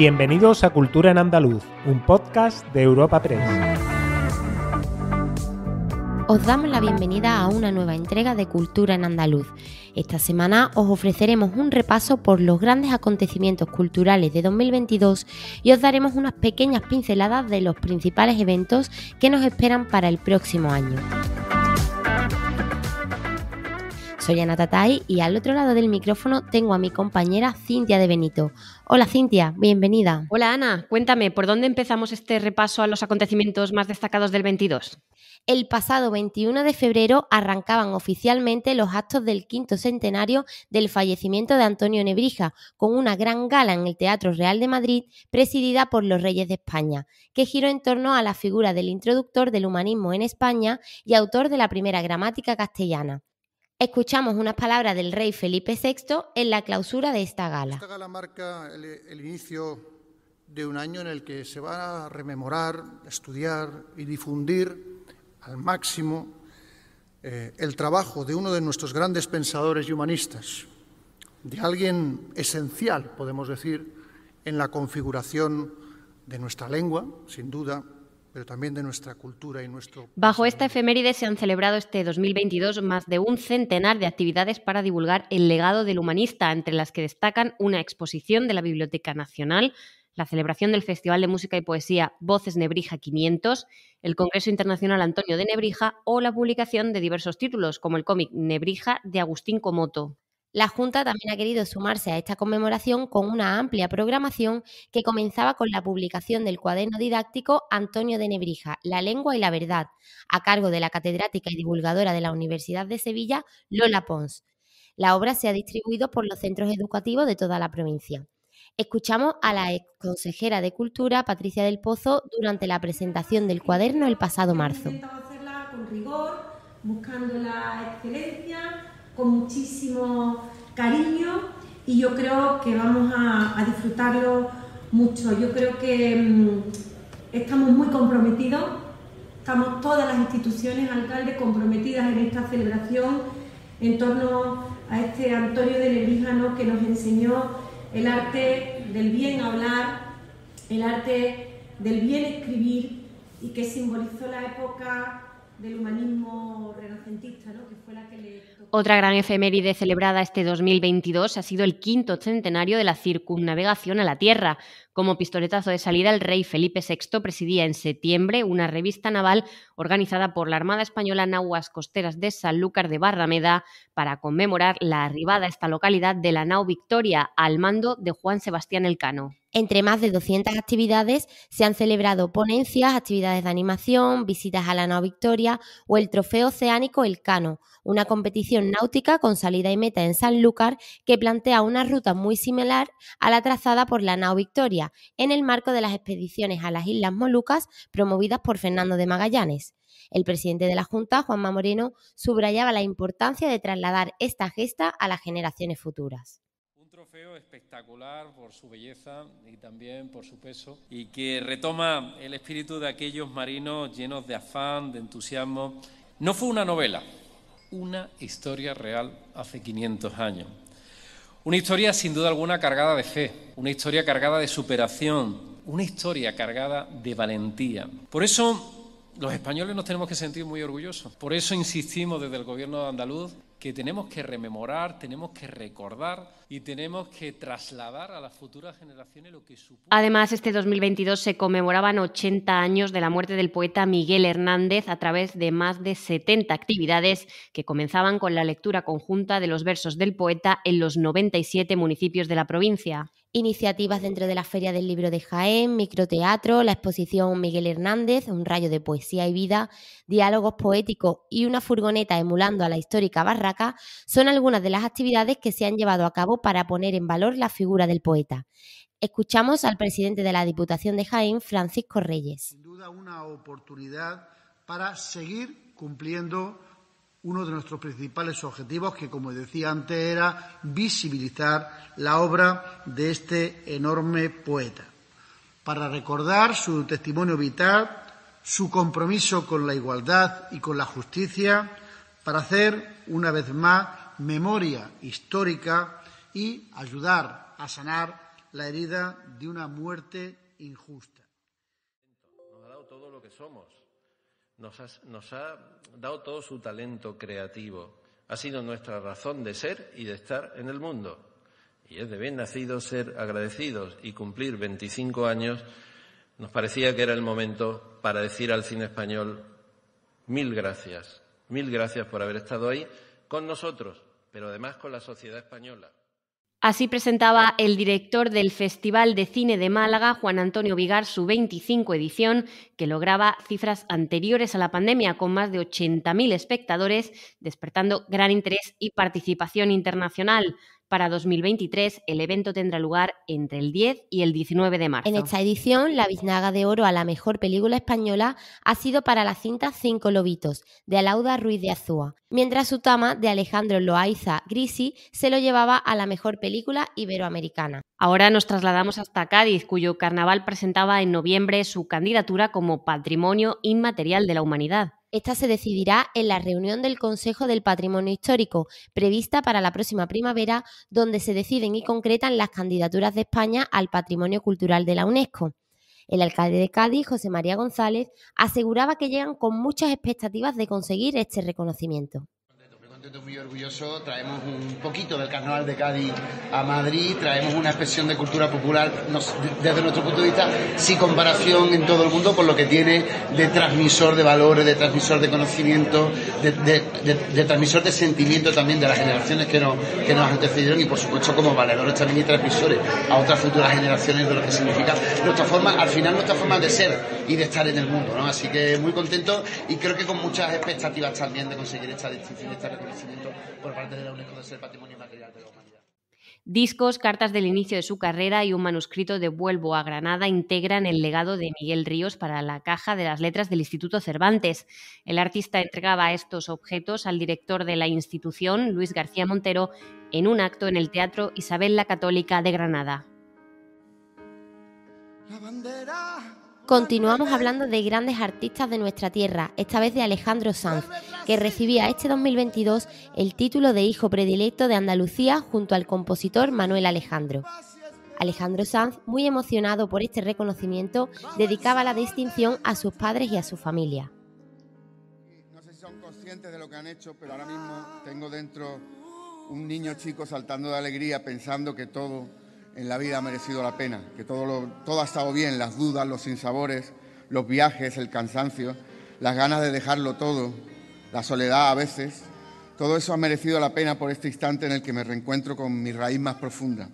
Bienvenidos a Cultura en Andaluz, un podcast de Europa 3. Os damos la bienvenida a una nueva entrega de Cultura en Andaluz. Esta semana os ofreceremos un repaso por los grandes acontecimientos culturales de 2022 y os daremos unas pequeñas pinceladas de los principales eventos que nos esperan para el próximo año soy Ana Tatay y al otro lado del micrófono tengo a mi compañera Cintia de Benito. Hola Cintia, bienvenida. Hola Ana, cuéntame, ¿por dónde empezamos este repaso a los acontecimientos más destacados del 22? El pasado 21 de febrero arrancaban oficialmente los actos del quinto centenario del fallecimiento de Antonio Nebrija, con una gran gala en el Teatro Real de Madrid presidida por los Reyes de España, que giró en torno a la figura del introductor del humanismo en España y autor de la primera gramática castellana. Escuchamos unas palabras del rey Felipe VI en la clausura de esta gala. Esta gala marca el, inicio de un año en el que se va a rememorar, estudiar y difundir al máximo eh, el trabajo de uno de nuestros grandes pensadores y humanistas, de alguien esencial, podemos decir, en la configuración de nuestra lengua, sin duda, pero también de nuestra cultura y nuestro... Bajo esta efeméride se han celebrado este 2022 más de un centenar de actividades para divulgar el legado del humanista, entre las que destacan una exposición de la Biblioteca Nacional, la celebración del Festival de Música y Poesía Voces Nebrija 500, el Congreso Internacional Antonio de Nebrija o la publicación de diversos títulos, como el cómic Nebrija de Agustín Comoto. La Junta también ha querido sumarse a esta conmemoración con una amplia programación que comenzaba con la publicación del cuaderno didáctico Antonio de Nebrija, La lengua y la verdad, a cargo de la catedrática y divulgadora de la Universidad de Sevilla, Lola Pons. La obra se ha distribuido por los centros educativos de toda la provincia. Escuchamos a la ex consejera de Cultura, Patricia del Pozo, durante la presentación del cuaderno el pasado marzo. buscando la con muchísimo cariño y yo creo que vamos a, disfrutarlo mucho. Yo creo que mm, estamos muy comprometidos, estamos todas las instituciones, alcaldes, comprometidas en esta celebración en torno a este Antonio de Lebrija, que nos enseñó el arte del bien hablar, el arte del bien escribir y que simbolizó la época del humanismo renacentista, ¿no? Otra gran efeméride celebrada este 2022 ha sido el quinto centenario de la circunnavegación a la Tierra. Como pistoletazo de salida, el rey Felipe VI presidía en septiembre una revista naval organizada por la Armada Española en costeras de Sanlúcar de Barrameda para conmemorar la arribada a esta localidad de la nao Victoria al mando de Juan Sebastián Elcano. Entre más de 200 actividades se han celebrado ponencias, actividades de animación, visitas a la Nao Victoria o el Trofeo Oceánico El Cano, una competición náutica con salida y meta en Sanlúcar que plantea una ruta muy similar a la trazada por la Nao Victoria en el marco de las expediciones a las Islas Molucas promovidas por Fernando de Magallanes. El presidente de la Junta, Juanma Moreno, subrayaba la importancia de trasladar esta gesta a las generaciones futuras trofeo espectacular por su belleza y también por su peso y que retoma el espíritu de aquellos marinos llenos de afán, de entusiasmo. No fue una novela, una historia real hace 500 años. Una historia sin duda alguna cargada de fe, una historia cargada de superación, una historia cargada de valentía. Por eso los españoles nos tenemos que sentir muy orgullosos. Por eso insistimos desde el gobierno de andaluz que tenemos que rememorar, tenemos que recordar y tenemos que trasladar a las futuras generaciones lo que supone... Además, este 2022 se conmemoraban 80 años de la muerte del poeta Miguel Hernández a través de más de 70 actividades que comenzaban con la lectura conjunta de los versos del poeta en los 97 municipios de la provincia. Iniciativas dentro de la Feria del Libro de Jaén, microteatro, la exposición Miguel Hernández, un rayo de poesía y vida, diálogos poéticos y una furgoneta emulando a la histórica barraca son algunas de las actividades que se han llevado a cabo para poner en valor la figura del poeta. Escuchamos al presidente de la Diputación de Jaén, Francisco Reyes. Sin duda una oportunidad para seguir cumpliendo uno de nuestros principales objetivos, que, como decía antes, era visibilizar la obra de este enorme poeta, para recordar su testimonio vital, su compromiso con la igualdad y con la justicia, para hacer, una vez más, memoria histórica y ayudar a sanar la herida de una muerte injusta. todo lo que somos nos, ha dado todo su talento creativo. Ha sido nuestra razón de ser y de estar en el mundo. Y es de bien nacido ser agradecidos y cumplir 25 años. Nos parecía que era el momento para decir al cine español mil gracias, mil gracias por haber estado ahí con nosotros, pero además con la sociedad española. Así presentaba el director del Festival de Cine de Málaga, Juan Antonio Vigar, su 25 edición, que lograba cifras anteriores a la pandemia con más de 80.000 espectadores, despertando gran interés y participación internacional. Para 2023, el evento tendrá lugar entre el 10 y el 19 de marzo. En esta edición, la biznaga de oro a la mejor película española ha sido para la cinta Cinco Lobitos, de Alauda Ruiz de Azúa, mientras su tama, de Alejandro Loaiza Grisi, se lo llevaba a la mejor película iberoamericana. Ahora nos trasladamos hasta Cádiz, cuyo carnaval presentaba en noviembre su candidatura como Patrimonio Inmaterial de la Humanidad. Esta se decidirá en la reunión del Consejo del Patrimonio Histórico, prevista para la próxima primavera, donde se deciden y concretan las candidaturas de España al Patrimonio Cultural de la UNESCO. El alcalde de Cádiz, José María González, aseguraba que llegan con muchas expectativas de conseguir este reconocimiento estoy muy orgulloso. Traemos un poquito del carnaval de Cádiz a Madrid, traemos una expresión de cultura popular desde nuestro punto de vista, sin comparación en todo el mundo, por lo que tiene de transmisor de valores, de transmisor de conocimiento, de, de, de, transmisor de sentimiento también de las generaciones que nos, que nos antecedieron y por supuesto como valedores también y transmisores a otras futuras generaciones de lo que significa nuestra forma, al final nuestra forma de ser y de estar en el mundo, ¿no? Así que muy contento y creo que con muchas expectativas también de conseguir esta distinción, este reconocimiento por parte de la UNESCO de ser patrimonio material de Discos, cartas del inicio de su carrera y un manuscrito de Vuelvo a Granada integran el legado de Miguel Ríos para la caja de las letras del Instituto Cervantes. El artista entregaba estos objetos al director de la institución, Luis García Montero, en un acto en el Teatro Isabel la Católica de Granada. La bandera Continuamos hablando de grandes artistas de nuestra tierra, esta vez de Alejandro Sanz, que recibía este 2022 el título de Hijo Predilecto de Andalucía junto al compositor Manuel Alejandro. Alejandro Sanz, muy emocionado por este reconocimiento, dedicaba la distinción a sus padres y a su familia. No sé si son conscientes de lo que han hecho, pero ahora mismo tengo dentro un niño chico saltando de alegría pensando que todo en la vida ha merecido la pena, que todo, todo ha estado bien, las dudas, los sinsabores, los viajes, el cansancio, las ganas de dejarlo todo, la soledad a veces, todo eso ha merecido la pena por este instante en el que me reencuentro con mi raíz más profunda.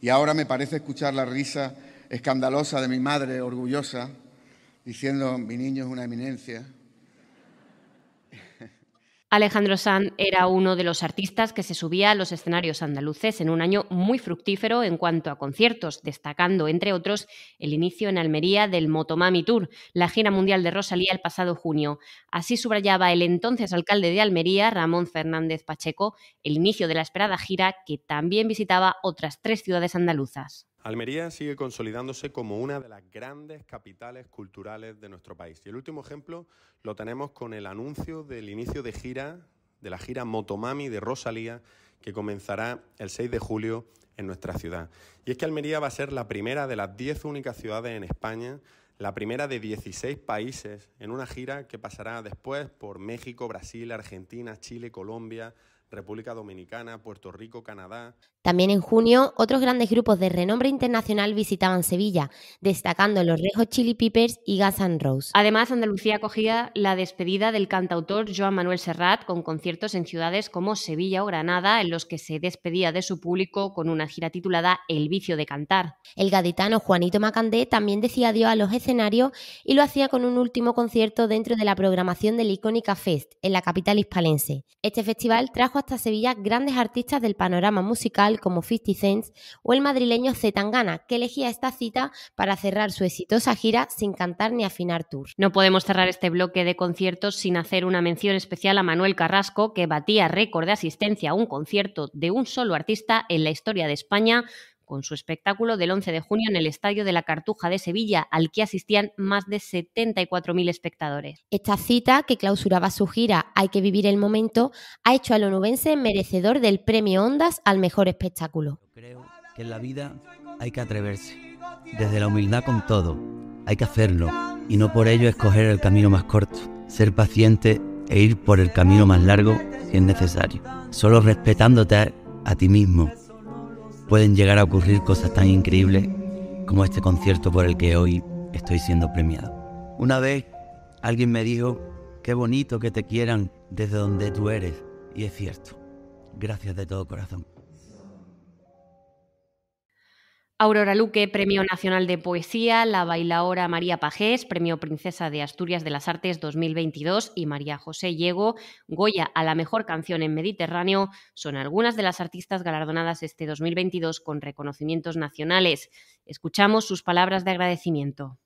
Y ahora me parece escuchar la risa escandalosa de mi madre, orgullosa, diciendo, mi niño es una eminencia, Alejandro Sanz era uno de los artistas que se subía a los escenarios andaluces en un año muy fructífero en cuanto a conciertos, destacando, entre otros, el inicio en Almería del Motomami Tour, la gira mundial de Rosalía el pasado junio. Así subrayaba el entonces alcalde de Almería, Ramón Fernández Pacheco, el inicio de la esperada gira que también visitaba otras tres ciudades andaluzas. Almería sigue consolidándose como una de las grandes capitales culturales de nuestro país. Y el último ejemplo lo tenemos con el anuncio del inicio de gira, de la gira Motomami de Rosalía, que comenzará el 6 de julio en nuestra ciudad. Y es que Almería va a ser la primera de las 10 únicas ciudades en España, la primera de 16 países, en una gira que pasará después por México, Brasil, Argentina, Chile, Colombia, República Dominicana, Puerto Rico, Canadá. También en junio, otros grandes grupos de renombre internacional visitaban Sevilla, destacando los Rejos Chili Peppers y Gas Rose. Además, Andalucía acogía la despedida del cantautor Joan Manuel Serrat con conciertos en ciudades como Sevilla o Granada, en los que se despedía de su público con una gira titulada El vicio de cantar. El gaditano Juanito Macandé también decía adiós a los escenarios y lo hacía con un último concierto dentro de la programación del Icónica Fest en la capital hispalense. Este festival trajo hasta Sevilla grandes artistas del panorama musical como 50 Cents o el madrileño Zetangana, que elegía esta cita para cerrar su exitosa gira sin cantar ni afinar tours. No podemos cerrar este bloque de conciertos sin hacer una mención especial a Manuel Carrasco, que batía récord de asistencia a un concierto de un solo artista en la historia de España con su espectáculo del 11 de junio en el Estadio de la Cartuja de Sevilla, al que asistían más de 74.000 espectadores. Esta cita, que clausuraba su gira Hay que vivir el momento, ha hecho al onubense merecedor del premio Ondas al mejor espectáculo. Creo que en la vida hay que atreverse, desde la humildad con todo, hay que hacerlo y no por ello escoger el camino más corto, ser paciente e ir por el camino más largo si es necesario, solo respetándote a ti mismo pueden llegar a ocurrir cosas tan increíbles como este concierto por el que hoy estoy siendo premiado. Una vez alguien me dijo, qué bonito que te quieran desde donde tú eres, y es cierto. Gracias de todo corazón. Aurora Luque, Premio Nacional de Poesía, la bailaora María Pajés, Premio Princesa de Asturias de las Artes 2022 y María José Diego Goya a la mejor canción en Mediterráneo son algunas de las artistas galardonadas este 2022 con reconocimientos nacionales. Escuchamos sus palabras de agradecimiento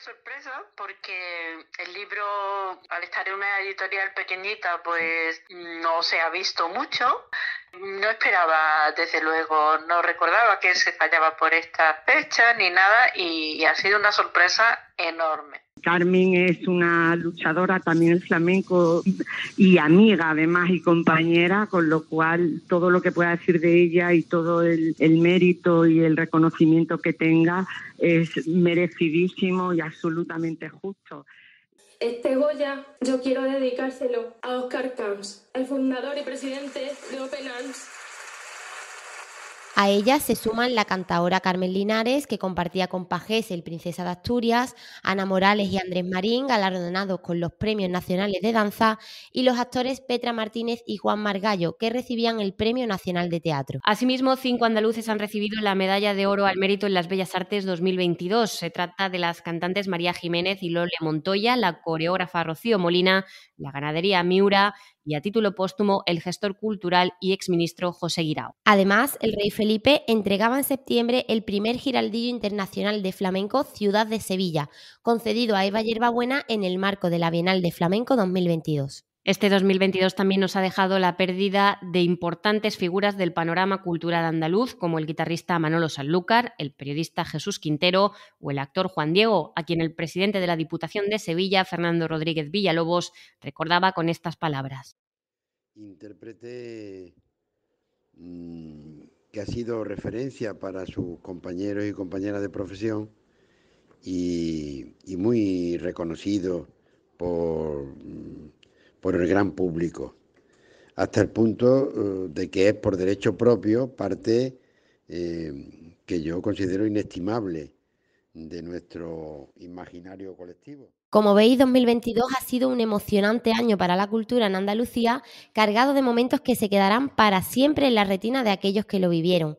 sorpresa porque el libro, al estar en una editorial pequeñita, pues no se ha visto mucho no esperaba, desde luego, no recordaba que se fallaba por esta fecha ni nada y ha sido una sorpresa enorme. Carmen es una luchadora también flamenco y amiga además y compañera, con lo cual todo lo que pueda decir de ella y todo el mérito y el reconocimiento que tenga es merecidísimo y absolutamente justo. Este Goya yo quiero dedicárselo a Oscar Camps, el fundador y presidente de Open Arms. A ellas se suman la cantadora Carmen Linares, que compartía con Pajés el Princesa de Asturias, Ana Morales y Andrés Marín, galardonados con los premios nacionales de danza, y los actores Petra Martínez y Juan Margallo, que recibían el Premio Nacional de Teatro. Asimismo, cinco andaluces han recibido la Medalla de Oro al Mérito en las Bellas Artes 2022. Se trata de las cantantes María Jiménez y Lole Montoya, la coreógrafa Rocío Molina, la ganadería Miura, y a título póstumo el gestor cultural y exministro José Guirao. Además, el rey Felipe entregaba en septiembre el primer Giraldillo Internacional de Flamenco Ciudad de Sevilla, concedido a Eva Yerbabuena en el marco de la Bienal de Flamenco 2022. Este 2022 también nos ha dejado la pérdida de importantes figuras del panorama cultural andaluz, como el guitarrista Manolo Sanlúcar, el periodista Jesús Quintero o el actor Juan Diego, a quien el presidente de la Diputación de Sevilla, Fernando Rodríguez Villalobos, recordaba con estas palabras. Intérprete mm, que ha sido referencia para sus compañeros y compañeras de profesión y, muy reconocido por... Mm, por el gran público, hasta el punto eh, de que es por derecho propio parte eh, que yo considero inestimable de nuestro imaginario colectivo. Como veis, 2022 ha sido un emocionante año para la cultura en Andalucía, cargado de momentos que se quedarán para siempre en la retina de aquellos que lo vivieron.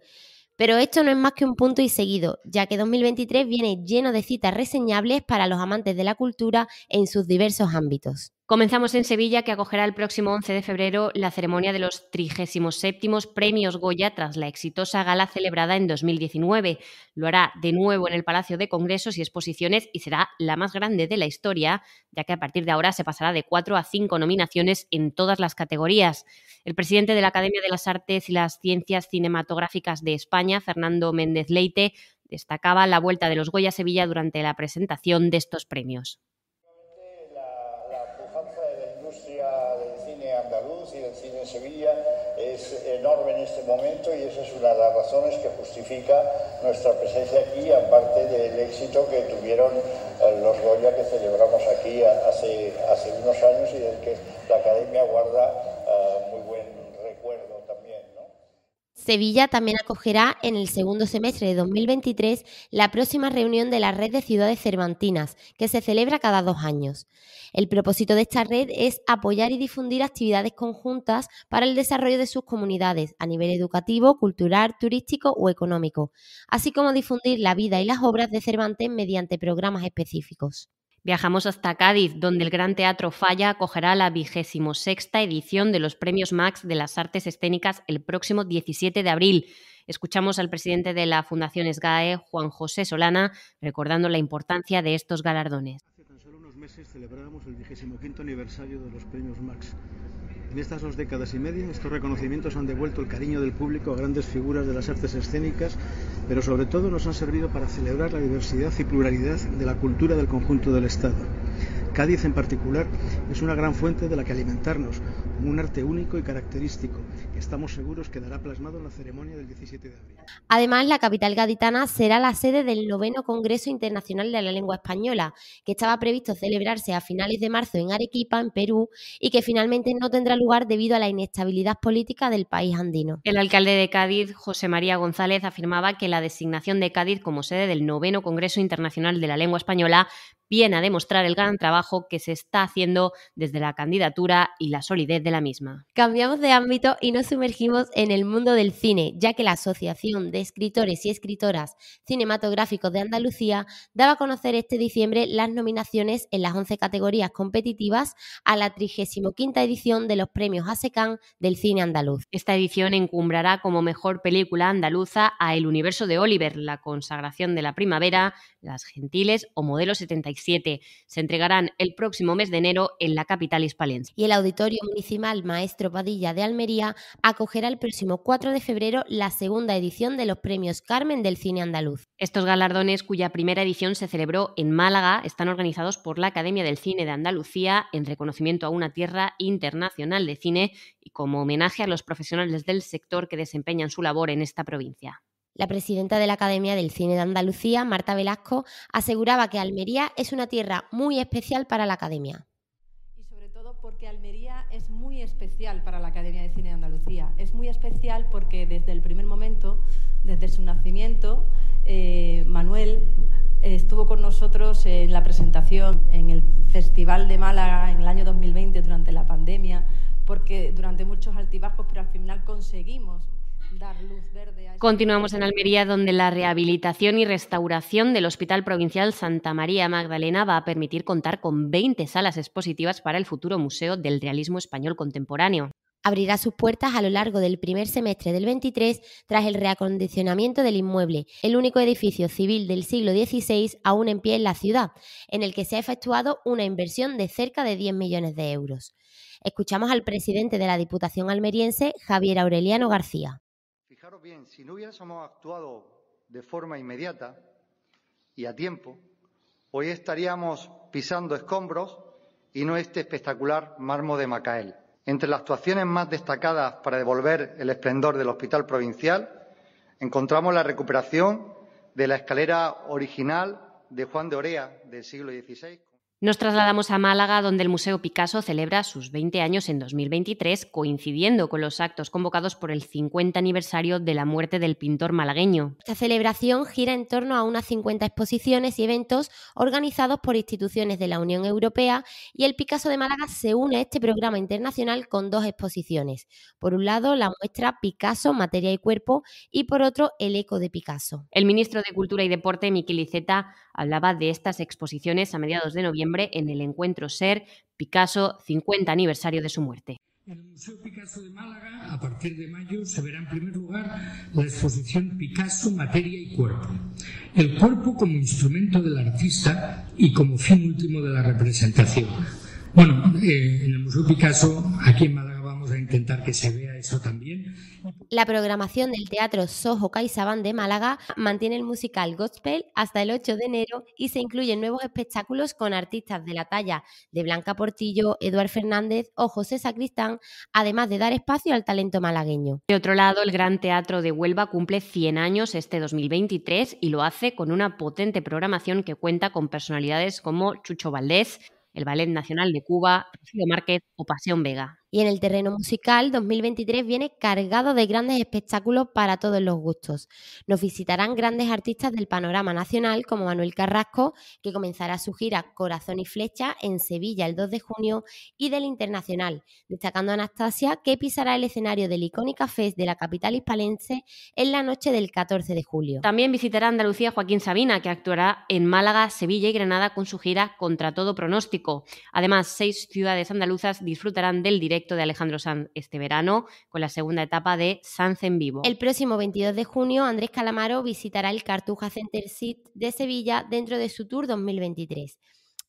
Pero esto no es más que un punto y seguido, ya que 2023 viene lleno de citas reseñables para los amantes de la cultura en sus diversos ámbitos. Comenzamos en Sevilla, que acogerá el próximo 11 de febrero la ceremonia de los 37 Premios Goya tras la exitosa gala celebrada en 2019. Lo hará de nuevo en el Palacio de Congresos y Exposiciones y será la más grande de la historia, ya que a partir de ahora se pasará de cuatro a cinco nominaciones en todas las categorías. El presidente de la Academia de las Artes y las Ciencias Cinematográficas de España, Fernando Méndez Leite, destacaba la vuelta de los Goya a Sevilla durante la presentación de estos premios. Sevilla es enorme en este momento y esa es una de las razones que justifica nuestra presencia aquí, aparte del éxito que tuvieron eh, los Goya que celebramos aquí hace, hace unos años y del que la Academia guarda Sevilla también acogerá en el segundo semestre de 2023 la próxima reunión de la Red de Ciudades Cervantinas, que se celebra cada dos años. El propósito de esta red es apoyar y difundir actividades conjuntas para el desarrollo de sus comunidades a nivel educativo, cultural, turístico o económico, así como difundir la vida y las obras de Cervantes mediante programas específicos. Viajamos hasta Cádiz, donde el Gran Teatro Falla acogerá la vigésimo sexta edición de los Premios Max de las Artes Escénicas el próximo 17 de abril. Escuchamos al presidente de la Fundación SGAE, Juan José Solana, recordando la importancia de estos galardones. Hace tan solo unos meses celebramos el quinto aniversario de los Premios Max en estas dos décadas y media, estos reconocimientos han devuelto el cariño del público a grandes figuras de las artes escénicas, pero sobre todo nos han servido para celebrar la diversidad y pluralidad de la cultura del conjunto del Estado. Cádiz en particular es una gran fuente de la que alimentarnos, un arte único y característico que estamos seguros quedará plasmado en la ceremonia del 17 de abril. Además, la capital gaditana será la sede del noveno Congreso Internacional de la Lengua Española, que estaba previsto celebrarse a finales de marzo en Arequipa, en Perú, y que finalmente no tendrá lugar debido a la inestabilidad política del país andino. El alcalde de Cádiz, José María González, afirmaba que la designación de Cádiz como sede del noveno Congreso Internacional de la Lengua Española viene a demostrar el gran trabajo que se está haciendo desde la candidatura y la solidez de la misma. Cambiamos de ámbito y nos sumergimos en el mundo del cine, ya que la Asociación de Escritores y Escritoras Cinematográficos de Andalucía daba a conocer este diciembre las nominaciones en las 11 categorías competitivas a la 35 edición de los premios ASECAN del cine andaluz. Esta edición encumbrará como mejor película andaluza a El universo de Oliver, La consagración de la primavera, Las gentiles o Modelo 76 se entregarán el próximo mes de enero en la capital hispalense. Y el Auditorio Municipal Maestro Padilla de Almería acogerá el próximo 4 de febrero la segunda edición de los premios Carmen del Cine Andaluz. Estos galardones, cuya primera edición se celebró en Málaga, están organizados por la Academia del Cine de Andalucía en reconocimiento a una tierra internacional de cine y como homenaje a los profesionales del sector que desempeñan su labor en esta provincia. La presidenta de la Academia del Cine de Andalucía, Marta Velasco, aseguraba que Almería es una tierra muy especial para la Academia. Y sobre todo porque Almería es muy especial para la Academia de Cine de Andalucía. Es muy especial porque desde el primer momento, desde su nacimiento, eh, Manuel eh, estuvo con nosotros en la presentación en el Festival de Málaga en el año 2020 durante la pandemia, porque durante muchos altibajos, pero al final conseguimos Continuamos en Almería, donde la rehabilitación y restauración del Hospital Provincial Santa María Magdalena va a permitir contar con 20 salas expositivas para el futuro Museo del Realismo Español Contemporáneo. Abrirá sus puertas a lo largo del primer semestre del 23 tras el reacondicionamiento del inmueble, el único edificio civil del siglo XVI aún en pie en la ciudad, en el que se ha efectuado una inversión de cerca de 10 millones de euros. Escuchamos al presidente de la Diputación almeriense, Javier Aureliano García bien, si no hubiésemos actuado de forma inmediata y a tiempo, hoy estaríamos pisando escombros y no este espectacular mármol de Macael. Entre las actuaciones más destacadas para devolver el esplendor del Hospital Provincial, encontramos la recuperación de la escalera original de Juan de Orea del siglo XVI. Nos trasladamos a Málaga, donde el Museo Picasso celebra sus 20 años en 2023, coincidiendo con los actos convocados por el 50 aniversario de la muerte del pintor malagueño. Esta celebración gira en torno a unas 50 exposiciones y eventos organizados por instituciones de la Unión Europea y el Picasso de Málaga se une a este programa internacional con dos exposiciones. Por un lado, la muestra Picasso, Materia y Cuerpo y por otro, El Eco de Picasso. El ministro de Cultura y Deporte, Miquel Iceta, hablaba de estas exposiciones a mediados de noviembre en el encuentro Ser Picasso 50 aniversario de su muerte. En el Museo Picasso de Málaga, a partir de mayo, se verá en primer lugar la exposición Picasso, Materia y Cuerpo. El cuerpo como instrumento del artista y como fin último de la representación. Bueno, eh, en el Museo Picasso, aquí en Málaga, vamos a intentar que se vea eso también la programación del Teatro Soho CaixaBank de Málaga mantiene el musical Gospel hasta el 8 de enero y se incluyen nuevos espectáculos con artistas de la talla de Blanca Portillo, Eduard Fernández o José Sacristán, además de dar espacio al talento malagueño. De otro lado, el Gran Teatro de Huelva cumple 100 años este 2023 y lo hace con una potente programación que cuenta con personalidades como Chucho Valdés, el Ballet Nacional de Cuba, Rocío Márquez o Pasión Vega. Y en el terreno musical, 2023 viene cargado de grandes espectáculos para todos los gustos. Nos visitarán grandes artistas del panorama nacional como Manuel Carrasco, que comenzará su gira Corazón y Flecha en Sevilla el 2 de junio, y del Internacional, destacando a Anastasia, que pisará el escenario del icónica Fest de la capital hispalense en la noche del 14 de julio. También visitará Andalucía Joaquín Sabina, que actuará en Málaga, Sevilla y Granada con su gira Contra todo pronóstico. Además, seis ciudades andaluzas disfrutarán del directo de Alejandro Sanz este verano con la segunda etapa de Sanz en vivo. El próximo 22 de junio, Andrés Calamaro visitará el Cartuja Center Seat de Sevilla dentro de su Tour 2023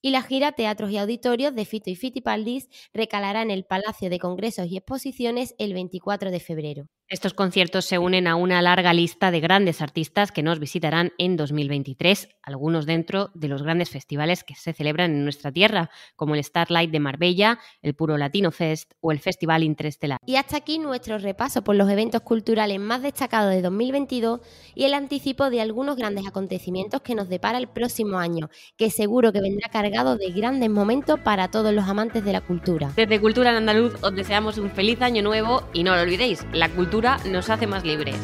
y la gira Teatros y Auditorios de Fito y Fitipaldis recalará en el Palacio de Congresos y Exposiciones el 24 de febrero. Estos conciertos se unen a una larga lista de grandes artistas que nos visitarán en 2023, algunos dentro de los grandes festivales que se celebran en nuestra tierra, como el Starlight de Marbella, el Puro Latino Fest o el Festival Interestelar. Y hasta aquí nuestro repaso por los eventos culturales más destacados de 2022 y el anticipo de algunos grandes acontecimientos que nos depara el próximo año, que seguro que vendrá cargado de grandes momentos para todos los amantes de la cultura. Desde Cultura en Andaluz os deseamos un feliz año nuevo y no lo olvidéis, la cultura nos hace más libres.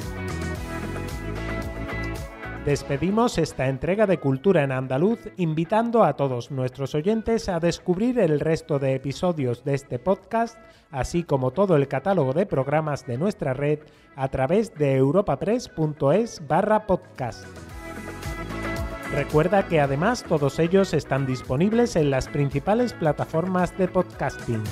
Despedimos esta entrega de Cultura en Andaluz invitando a todos nuestros oyentes a descubrir el resto de episodios de este podcast, así como todo el catálogo de programas de nuestra red a través de europapress.es barra podcast. Recuerda que además todos ellos están disponibles en las principales plataformas de podcasting.